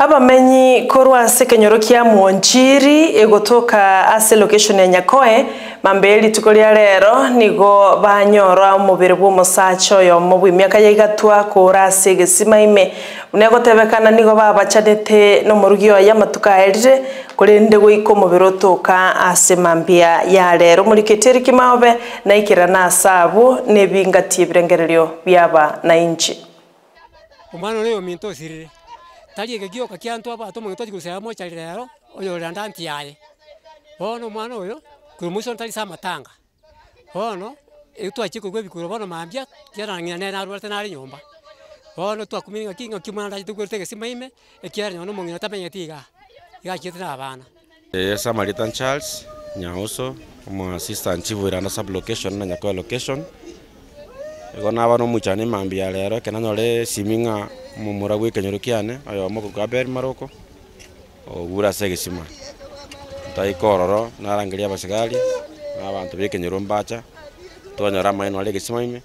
abamenyi korwanse kenyoro kia muonchiri egotoka ase location ya nyakoe mambeli tuko lia rero nigo banyorwa omobere bwa omosacha oyo omo bwa emiaka yaigatwa kora ase egesima ime buna egotebekana nigo babachanete wa omorugi oyo amatuko aerire korende goika omobere otoka ase mambia ya rero omorikete erike maobe naikerana ase abo na ebingatia ebirengererio biaba na inchi omwana leo minto osirire tari gigioka kia antu aba atumungi twathi gucera mochari rero uyu ria ndantiaye bono mwana uyu kurumuicio ntari sa matanga bono twachi kugwa bikuro bono mambia kiarang'ina nere narwarete nari nyomba bono twakumire ng'aki ng'aki mwana ndachi tugurete gesima ime ekiara nyono mong'ina tamenyete iga igachiete na abana Eh, Samaritan Charles, Nyauso, mwa assistant chief wirana sub location na nyakoya location igo naba no mambi ya lero kena nyore siminga mumura gwikenyo rukiane oyo mokuga beri maroko ogura sege sima obura se gisima basigali na abasegari nabantu bekenyoro mbacha twanyora amaino ari gisima ime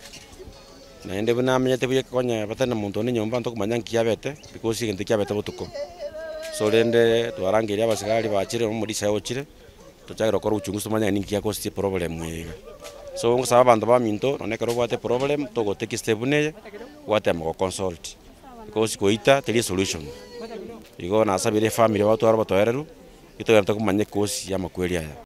ende buna amenye te buye konya batana muntu ni nyumba ntoku manya nkiyabete because ikintu kiyabete butuko so rende twarangeria abasegari bachire mu muri sayo chire ko ruchungu uchunguzi manya ni nkiyakosti problem yiga so ngusaba bantu baminto nonekero bwate problem togotekia step neye gwatema goconsult because goita teri solution igo nasabire family batwara batoereru gitogera tokumanye kosi ya makweri aya